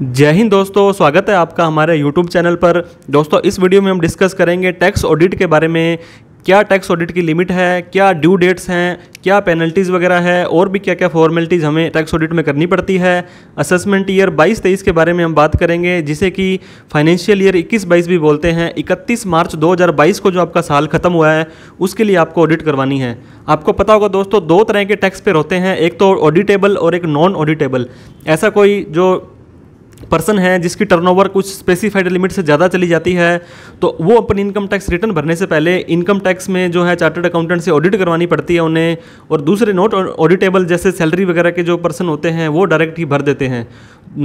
जय हिंद दोस्तों स्वागत है आपका हमारे YouTube चैनल पर दोस्तों इस वीडियो में हम डिस्कस करेंगे टैक्स ऑडिट के बारे में क्या टैक्स ऑडिट की लिमिट है क्या ड्यू डेट्स हैं क्या पेनल्टीज़ वगैरह है और भी क्या क्या फॉर्मेलिटीज़ हमें टैक्स ऑडिट में करनी पड़ती है असेसमेंट ईयर 22 तेईस के बारे में हम बात करेंगे जिसे कि फाइनेंशियल ईयर 21 बाईस भी बोलते हैं 31 मार्च 2022 को जो आपका साल खत्म हुआ है उसके लिए आपको ऑडिट करवानी है आपको पता होगा दोस्तों दो तरह के टैक्स पेयर होते हैं एक तो ऑडिटेबल और एक नॉन ऑडिटेबल ऐसा कोई जो पर्सन है जिसकी टर्नओवर कुछ स्पेसिफाइड लिमिट से ज़्यादा चली जाती है तो वो अपन इनकम टैक्स रिटर्न भरने से पहले इनकम टैक्स में जो है चार्टर्ड अकाउंटेंट से ऑडिट करवानी पड़ती है उन्हें और दूसरे नॉट ऑडिटेबल जैसे सैलरी वगैरह के जो पर्सन होते हैं वो डायरेक्ट ही भर देते हैं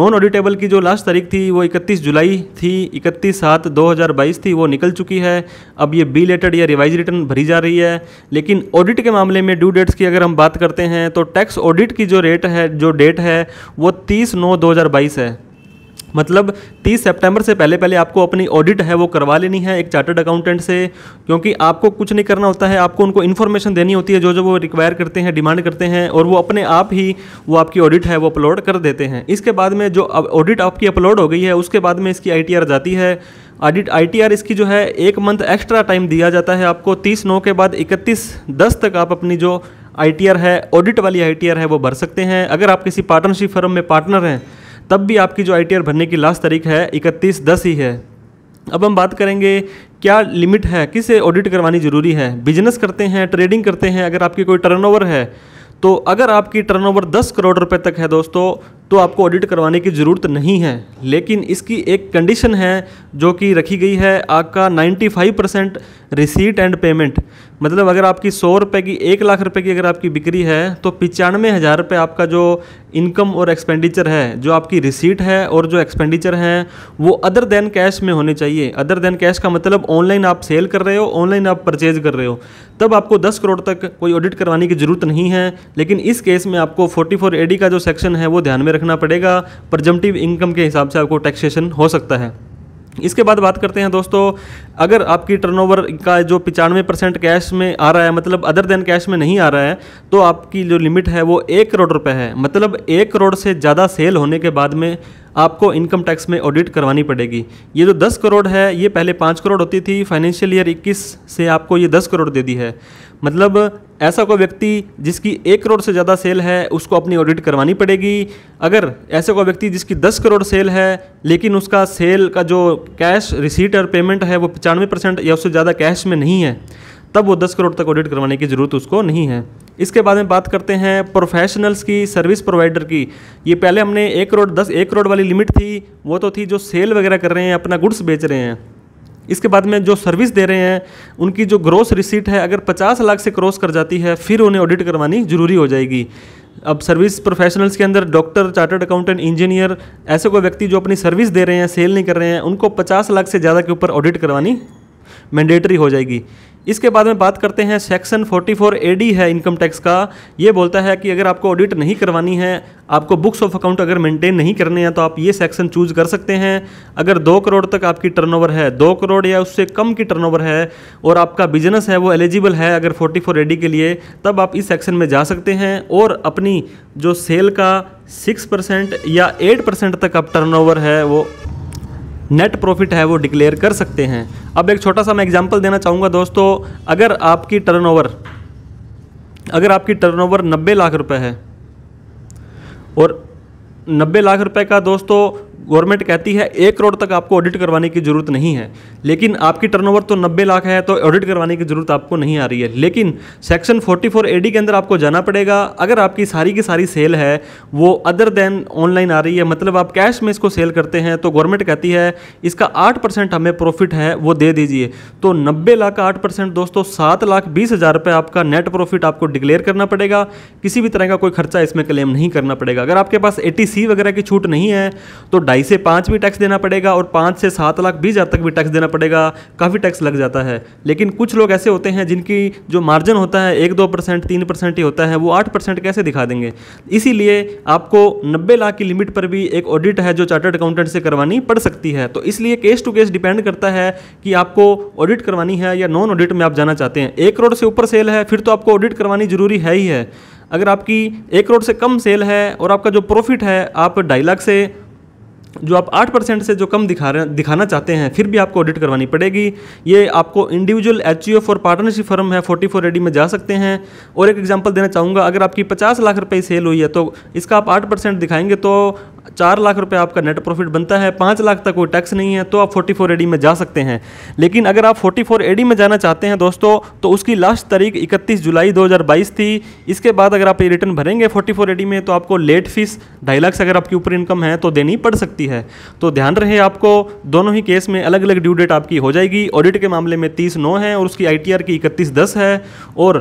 नॉन ऑडिटेबल की जो लास्ट तारीख थी वो 31 जुलाई थी 31 सात 2022 थी वो निकल चुकी है अब ये बी लेटेड या रिवाइज रिटर्न भरी जा रही है लेकिन ऑडिट के मामले में ड्यू डेट्स की अगर हम बात करते हैं तो टैक्स ऑडिट की जो रेट है जो डेट है वो 30 नौ 2022 है मतलब 30 सितंबर से पहले पहले आपको अपनी ऑडिट है वो करवा लेनी है एक चार्टर्ड अकाउंटेंट से क्योंकि आपको कुछ नहीं करना होता है आपको उनको इन्फॉर्मेशन देनी होती है जो जो वो रिक्वायर करते हैं डिमांड करते हैं और वो अपने आप ही वो आपकी ऑडिट है वो अपलोड कर देते हैं इसके बाद में जो ऑडिट आपकी अपलोड हो गई है उसके बाद में इसकी आई जाती है ऑडिट आई इसकी जो है एक मंथ एक्स्ट्रा टाइम दिया जाता है आपको तीस नौ के बाद इकतीस दस तक आप अपनी जो आई है ऑडिट वाली आई है वो भर सकते हैं अगर आप किसी पार्टनरशिप फर्म में पार्टनर हैं तब भी आपकी जो आई भरने की लास्ट तारीख है इकतीस दस ही है अब हम बात करेंगे क्या लिमिट है किसे ऑडिट करवानी ज़रूरी है बिजनेस करते हैं ट्रेडिंग करते हैं अगर आपकी कोई टर्नओवर है तो अगर आपकी टर्नओवर 10 करोड़ रुपए तक है दोस्तों तो आपको ऑडिट करवाने की ज़रूरत नहीं है लेकिन इसकी एक कंडीशन है जो कि रखी गई है आपका 95 परसेंट रिसीट एंड पेमेंट मतलब अगर आपकी सौ रुपये की एक लाख रुपए की अगर आपकी बिक्री है तो पचानवे हज़ार रुपये आपका जो इनकम और एक्सपेंडिचर है जो आपकी रिसीट है और जो एक्सपेंडिचर है वो अदर देन कैश में होने चाहिए अदर देन कैश का मतलब ऑनलाइन आप सेल कर रहे हो ऑनलाइन आप परचेज कर रहे हो तब आपको दस करोड़ तक कोई ऑडिट करवाने की ज़रूरत नहीं है लेकिन इस केस में आपको फोर्टी फोर एडी का जो सेक्शन है वो ध्यान में रखना पड़ेगा प्रजमटिव इनकम के हिसाब से आपको टैक्सेशन हो सकता है इसके बाद बात करते हैं दोस्तों अगर आपकी टर्नओवर का जो पचानवे परसेंट कैश में आ रहा है मतलब अदर देन कैश में नहीं आ रहा है तो आपकी जो लिमिट है वो एक करोड़ रुपए है मतलब एक करोड़ से ज़्यादा सेल होने के बाद में आपको इनकम टैक्स में ऑडिट करवानी पड़ेगी ये जो दस करोड़ है ये पहले पाँच करोड़ होती थी फाइनेंशियल ईयर इक्कीस से आपको ये दस करोड़ दे दी है मतलब ऐसा कोई व्यक्ति जिसकी एक करोड़ से ज़्यादा सेल है उसको अपनी ऑडिट करवानी पड़ेगी अगर ऐसे कोई व्यक्ति जिसकी दस करोड़ सेल है लेकिन उसका सेल का जो कैश रिसीट और पेमेंट है वो पचानवे परसेंट या उससे ज़्यादा कैश में नहीं है तब वो दस करोड़ तक ऑडिट करवाने की ज़रूरत उसको नहीं है इसके बाद में बात करते हैं प्रोफेशनल्स की सर्विस प्रोवाइडर की ये पहले हमने एक करोड़ दस एक करोड़ वाली लिमिट थी वो तो थी जो सेल वगैरह कर रहे हैं अपना गुड्स बेच रहे हैं इसके बाद में जो सर्विस दे रहे हैं उनकी जो ग्रोस रिसीट है अगर 50 लाख से क्रॉस कर जाती है फिर उन्हें ऑडिट करवानी ज़रूरी हो जाएगी अब सर्विस प्रोफेशनल्स के अंदर डॉक्टर चार्टर्ड अकाउंटेंट इंजीनियर ऐसे कोई व्यक्ति जो अपनी सर्विस दे रहे हैं सेल नहीं कर रहे हैं उनको 50 लाख से ज़्यादा के ऊपर ऑडिट करवानी मैंडेटरी हो जाएगी इसके बाद में बात करते हैं सेक्शन 44 एडी है इनकम टैक्स का ये बोलता है कि अगर आपको ऑडिट नहीं करवानी है आपको बुक्स ऑफ अकाउंट अगर मेंटेन नहीं करने हैं तो आप ये सेक्शन चूज कर सकते हैं अगर दो करोड़ तक आपकी टर्नओवर है दो करोड़ या उससे कम की टर्नओवर है और आपका बिजनेस है वो एलिजिबल है अगर 44 एडी के लिए तब आप इस सेक्शन में जा सकते हैं और अपनी जो सेल का सिक्स परसेंट या एट परसेंट तक आप टर्न है वो नेट प्रॉफिट है वो डिक्लेयर कर सकते हैं अब एक छोटा सा मैं एग्जांपल देना चाहूँगा दोस्तों अगर आपकी टर्नओवर अगर आपकी टर्नओवर 90 लाख रुपए है और 90 लाख रुपए का दोस्तों गवर्नमेंट कहती है एक करोड़ तक आपको ऑडिट करवाने की ज़रूरत नहीं है लेकिन आपकी टर्नओवर तो नब्बे लाख है तो ऑडिट करवाने की ज़रूरत आपको नहीं आ रही है लेकिन सेक्शन 44 एडी के अंदर आपको जाना पड़ेगा अगर आपकी सारी की सारी सेल है वो अदर देन ऑनलाइन आ रही है मतलब आप कैश में इसको सेल करते हैं तो गवर्नमेंट कहती है इसका आठ हमें प्रॉफिट है वो दे दीजिए तो नब्बे लाख का आठ दोस्तों सात लाख बीस हज़ार रुपये आपका नेट प्रॉफिट आपको डिक्लेयर करना पड़ेगा किसी भी तरह का कोई खर्चा इसमें क्लेम नहीं करना पड़ेगा अगर आपके पास ए वगैरह की छूट नहीं है तो ढाई से पाँच भी टैक्स देना पड़ेगा और पाँच से सात लाख बीस हज़ार तक भी टैक्स देना पड़ेगा काफ़ी टैक्स लग जाता है लेकिन कुछ लोग ऐसे होते हैं जिनकी जो मार्जिन होता है एक दो परसेंट तीन परसेंट ही होता है वो आठ परसेंट कैसे दिखा देंगे इसीलिए आपको नब्बे लाख की लिमिट पर भी एक ऑडिट है जो चार्टर्ड अकाउंटेंट से करवानी पड़ सकती है तो इसलिए केस टू केस डिपेंड करता है कि आपको ऑडिट करवानी है या नॉन ऑडिट में आप जाना चाहते हैं एक करोड़ से ऊपर सेल है फिर तो आपको ऑडिट करवानी ज़रूरी है ही है अगर आपकी एक करोड़ से कम सेल है और आपका जो प्रॉफिट है आप ढाई लाख से जो आप आठ परसेंट से जो कम दिखा रहे दिखाना चाहते हैं फिर भी आपको ऑडिट करवानी पड़ेगी ये आपको इंडिविजुअल एच और पार्टनरशिप फर्म है फोर्टी फोर एडी में जा सकते हैं और एक एग्जाम्पल देना चाहूँगा अगर आपकी पचास लाख रुपये सेल हुई है तो इसका आप आठ परसेंट दिखाएंगे तो चार लाख रुपए आपका नेट प्रॉफिट बनता है पाँच लाख तक कोई टैक्स नहीं है तो आप फोर्टी फोर में जा सकते हैं लेकिन अगर आप फोर्टी फोर में जाना चाहते हैं दोस्तों तो उसकी लास्ट तारीख इकतीस जुलाई दो हज़ार बाईस थी इसके बाद अगर आप ये रिटर्न भरेंगे फोर्टी फोर में तो आपको लेट फीस ढाई लाख से अगर आपकी ऊपर इनकम है तो देनी पड़ सकती है तो ध्यान रहे आपको दोनों ही केस में अलग अलग ड्यू डेट आपकी हो जाएगी ऑडिट के मामले में तीस नौ है और उसकी आई की इकतीस दस है और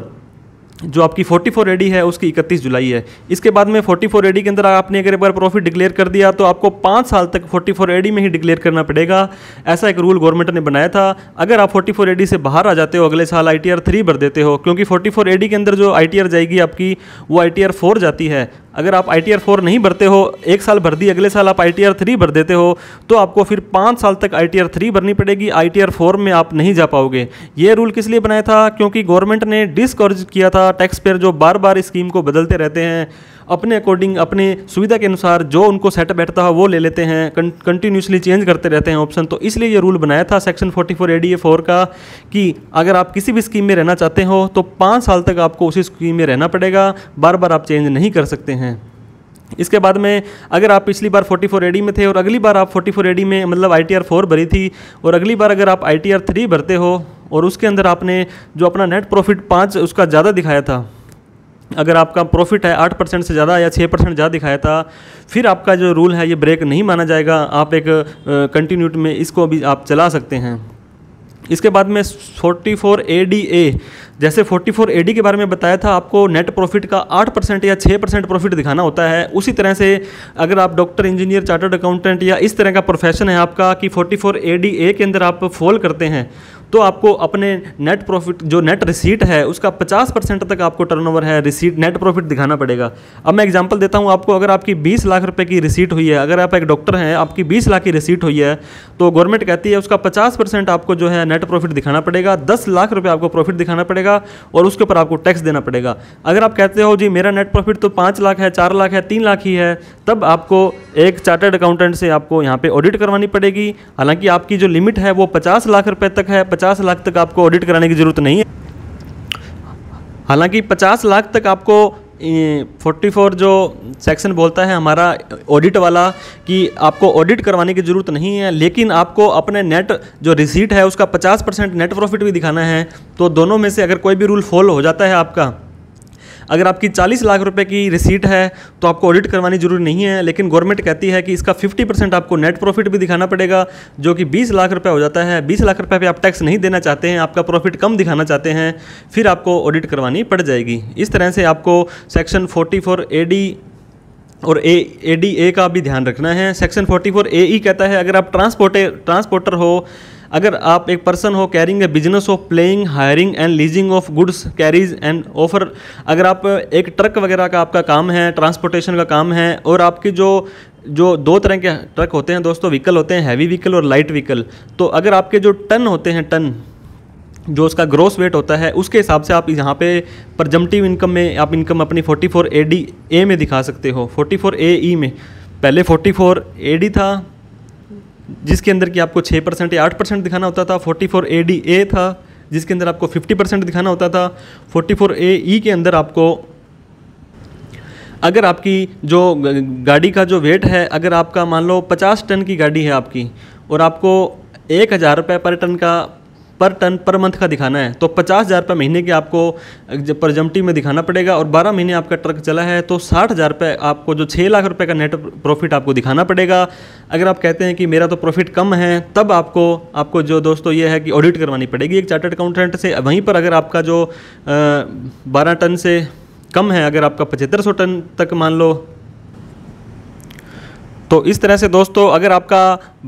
जो आपकी 44 फोर है उसकी 31 जुलाई है इसके बाद में 44 फोर के अंदर आपने अगर एक बार प्रॉफिट डिक्लेयर कर दिया तो आपको पाँच साल तक 44 फोर में ही डिक्लेयर करना पड़ेगा ऐसा एक रूल गवर्नमेंट ने बनाया था अगर आप 44 फोर एडी से बाहर आ जाते हो अगले साल आई टी भर देते हो क्योंकि 44 फोर के अंदर जो आई जाएगी आपकी वो आई टी जाती है अगर आप आई टी नहीं भरते हो एक साल भर दी अगले साल आप आई टी भर देते हो तो आपको फिर पाँच साल तक आई टी भरनी पड़ेगी आई टी में आप नहीं जा पाओगे ये रूल किस लिए बनाया था क्योंकि गवर्नमेंट ने डिस्कर्ज किया था टैक्स पेयर जो बार बार स्कीम को बदलते रहते हैं अपने अकॉर्डिंग अपने सुविधा के अनुसार जो उनको सेट बैठता है वो ले लेते हैं कंटिन्यूसली चेंज करते रहते हैं ऑप्शन तो इसलिए ये रूल बनाया था section 44 four A D four का कि अगर आप किसी भी स्कीम में रहना चाहते हो तो पाँच साल तक आपको उसी स्कीम में रहना पड़ेगा बार बार आप चेंज नहीं कर सकते हैं इसके बाद में अगर आप पिछली बार 44 फोर एडी में थे और अगली बार आप 44 फोर एडी में मतलब आई टी आर फोर भरी थी और अगली बार अगर आप आई टी आर थ्री भरते हो और उसके अंदर आपने जो अपना नेट प्रॉफिट पाँच उसका ज़्यादा दिखाया था अगर आपका प्रॉफिट है आठ परसेंट से ज़्यादा या छः परसेंट ज़्यादा दिखाया था फिर आपका जो रूल है ये ब्रेक नहीं माना जाएगा आप एक कंटिन्यूट में इसको भी आप चला सकते हैं इसके बाद में 44 फोर ए डी ए जैसे 44 फोर ए डी के बारे में बताया था आपको नेट प्रॉफिट का 8 परसेंट या 6 परसेंट प्रॉफिट दिखाना होता है उसी तरह से अगर आप डॉक्टर इंजीनियर चार्टर्ड अकाउंटेंट या इस तरह का प्रोफेशन है आपका कि 44 फोर ए डी ए के अंदर आप फॉल करते हैं तो आपको अपने नेट प्रॉफिट जो नेट रिसीट है उसका पचास परसेंट तक आपको टर्नओवर है रिसीट नेट प्रॉफिट दिखाना पड़ेगा अब मैं एग्जांपल देता हूँ आपको अगर आपकी बीस लाख रुपये की रिसीट हुई है अगर आप एक डॉक्टर हैं आपकी बीस लाख की रिसीट हुई है तो गवर्नमेंट कहती है उसका पचास परसेंट आपको जो है नेट प्रॉफिट दिखाना पड़ेगा दस लाख रुपये आपको प्रॉफिट दिखाना पड़ेगा और उसके ऊपर आपको टैक्स देना पड़ेगा अगर आप कहते हो जी मेरा नेट प्रॉफिट तो पाँच लाख है चार लाख है तीन लाख ही है तब आपको एक चार्टर्ड अकाउंटेंट से आपको यहाँ पे ऑडिट करवानी पड़ेगी हालांकि आपकी जो लिमिट है वो पचास लाख रुपये तक है पचास लाख तक आपको ऑडिट कराने की ज़रूरत नहीं है हालांकि पचास लाख तक आपको फोर्टी फोर जो सेक्शन बोलता है हमारा ऑडिट वाला कि आपको ऑडिट करवाने की ज़रूरत नहीं है लेकिन आपको अपने नेट जो रिसीट है उसका पचास परसेंट नेट प्रॉफिट भी दिखाना है तो दोनों में से अगर कोई भी रूल फॉलो हो जाता है आपका अगर आपकी चालीस लाख रुपये की रिसीट है तो आपको ऑडिट करवानी जरूरी नहीं है लेकिन गवर्नमेंट कहती है कि इसका फिफ्टी परसेंट आपको नेट प्रॉफिट भी दिखाना पड़ेगा जो कि बीस लाख रुपये हो जाता है बीस लाख रुपये पर आप टैक्स नहीं देना चाहते हैं आपका प्रॉफिट कम दिखाना चाहते हैं फिर आपको ऑडिट करवानी पड़ जाएगी इस तरह से आपको section forty four A D और ए ए डी ए का भी ध्यान रखना है सेक्शन 44 ए ई कहता है अगर आप ट्रांसपोर्टे ट्रांसपोर्टर हो अगर आप एक पर्सन हो carrying a business of playing hiring and leasing of goods carriages and offer अगर आप एक ट्रक वगैरह का आपका काम है ट्रांसपोर्टेशन का काम है और आपकी जो जो दो तरह के ट्रक होते हैं दोस्तों व्हीकल होते हैं हैवी व्हीकल और लाइट व्हीकल तो अगर आपके जो टन होते हैं टन जो उसका ग्रोस वेट होता है उसके हिसाब से आप यहाँ पे प्रजमटिव इनकम में आप इनकम अपनी 44 ए डी ए में दिखा सकते हो 44 ए ई में पहले 44 ए डी था जिसके अंदर कि आपको छः परसेंट या आठ परसेंट दिखाना होता था forty four A D A था जिसके अंदर आपको फिफ्टी परसेंट दिखाना होता था forty four A E e के अंदर आपको अगर आपकी जो गाड़ी का जो वेट है अगर आपका मान लो पचास टन की गाड़ी है आपकी और आपको एक हज़ार रुपये पर टन का पर टन पर मंथ का दिखाना है तो पचास हज़ार रुपये महीने की आपको परजमटी में दिखाना पड़ेगा और बारह महीने आपका ट्रक चला है तो साठ हज़ार रुपये आपको जो छः लाख रुपये का नेट प्रॉफिट आपको दिखाना पड़ेगा अगर आप कहते हैं कि मेरा तो प्रॉफिट कम है तब आपको आपको जो दोस्तों ये है कि ऑडिट करवानी पड़ेगी एक चार्टर्ड अकाउंटेंट से वहीं पर अगर आपका जो बारह टन से कम है अगर आपका पचहत्तर सौ टन तक मान लो तो इस तरह से दोस्तों अगर आपका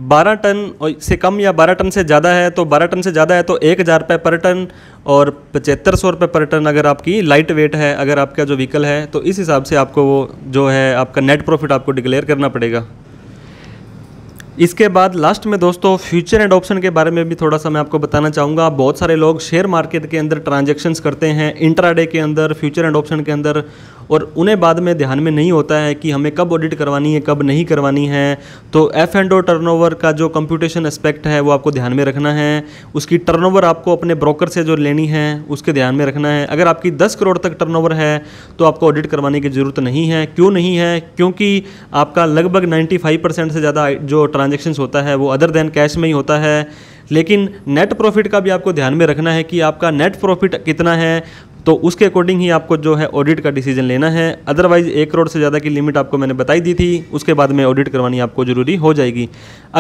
12 टन से कम या 12 टन से ज़्यादा है तो 12 टन से ज़्यादा है तो एक हज़ार रुपये पर टन और पचहत्तर सौ रुपये पर टन अगर आपकी लाइट वेट है अगर आपका जो व्हीकल है तो इस हिसाब से आपको वो जो है आपका नेट प्रॉफिट आपको डिक्लेयर करना पड़ेगा इसके बाद लास्ट में दोस्तों फ्यूचर एंड ऑप्शन के बारे में भी थोड़ा सा मैं आपको बताना चाहूँगा बहुत सारे लोग शेयर मार्केट के अंदर ट्रांजैक्शंस करते हैं इंट्राडे के अंदर फ्यूचर एंड ऑप्शन के अंदर और उन्हें बाद में ध्यान में नहीं होता है कि हमें कब ऑडिट करवानी है कब नहीं करवानी है तो एफ एंड ओ टर्नओवर का जो कंप्यूटेशन एस्पेक्ट है वो आपको ध्यान में रखना है उसकी टर्नओवर आपको अपने ब्रोकर से जो लेनी है उसके ध्यान में रखना है अगर आपकी दस करोड़ तक टर्नओवर है तो आपको ऑडिट करवाने की ज़रूरत नहीं है क्यों नहीं है क्योंकि आपका लगभग नाइन्टी परसेंट से ज़्यादा जो ट्रांजेक्शन्स होता है वो अदर देन कैश में ही होता है लेकिन नेट प्रॉफिट का भी आपको ध्यान में रखना है कि आपका नेट प्रॉफिट कितना है तो उसके अकॉर्डिंग ही आपको जो है ऑडिट का डिसीजन लेना है अदरवाइज़ एक करोड़ से ज़्यादा की लिमिट आपको मैंने बताई दी थी उसके बाद में ऑडिट करवानी आपको ज़रूरी हो जाएगी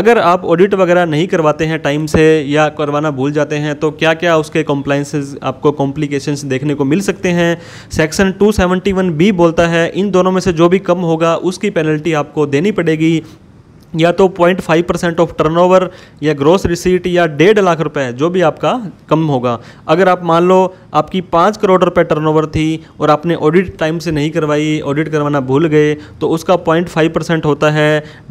अगर आप ऑडिट वगैरह नहीं करवाते हैं टाइम से या करवाना भूल जाते हैं तो क्या क्या उसके कॉम्प्लाइंसेज आपको कॉम्प्लिकेशन देखने को मिल सकते हैं सेक्शन टू बी बोलता है इन दोनों में से जो भी कम होगा उसकी पेनल्टी आपको देनी पड़ेगी या तो point five percent of turnover या ग्रोस रिसीट या डेढ़ लाख रुपए जो भी आपका कम होगा अगर आप मान लो आपकी पाँच करोड़ रुपए टर्नओवर थी और आपने ऑडिट टाइम से नहीं करवाई ऑडिट करवाना भूल गए तो उसका पॉइंट फाइव परसेंट होता है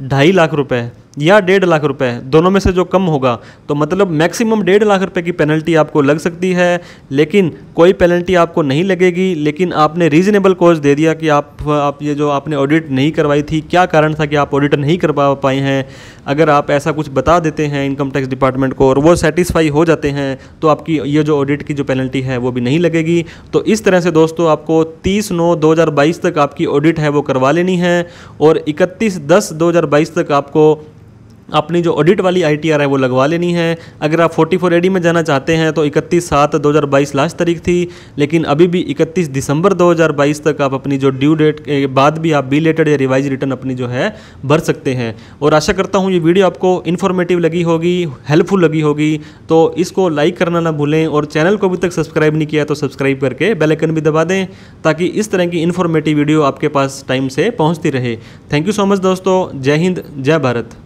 ढाई लाख रुपए या डेढ़ लाख रुपए दोनों में से जो कम होगा तो मतलब मैक्सिमम डेढ़ लाख रुपए की पेनल्टी आपको लग सकती है लेकिन कोई पेनल्टी आपको नहीं लगेगी लेकिन आपने रीजनेबल कोज दे दिया कि आप आप ये जो आपने ऑडिट नहीं करवाई थी क्या कारण था कि आप ऑडिट नहीं करवा पाए हैं अगर आप ऐसा कुछ बता देते हैं इनकम टैक्स डिपार्टमेंट को और वो सेटिस्फाई हो जाते हैं तो आपकी ये जो ऑडिट की जो पेनल्टी है वो भी नहीं लगेगी तो इस तरह से दोस्तों आपको तीस नौ दो तक आपकी ऑडिट है वो करवा लेनी है और इकतीस दस दो तक आपको अपनी जो ऑडिट वाली आई है वो लगवा लेनी है अगर आप फोर्टी फोर में जाना चाहते हैं तो इकतीस सात दो लास्ट तारीख थी लेकिन अभी भी इकतीस दिसंबर दो तक आप अपनी जो ड्यू डेट के बाद भी आप बी लेटेड या रिवाइज रिटर्न अपनी जो है भर सकते हैं और आशा करता हूँ ये वीडियो आपको इन्फॉर्मेटिव लगी होगी हेल्पफुल लगी होगी तो इसको लाइक करना ना भूलें और चैनल को अभी तक सब्सक्राइब नहीं किया तो सब्सक्राइब करके बेलाइकन भी दबा दें ताकि इस तरह की इन्फॉर्मेटिव वीडियो आपके पास टाइम से पहुँचती रहे थैंक यू सो मच दोस्तों जय हिंद जय भारत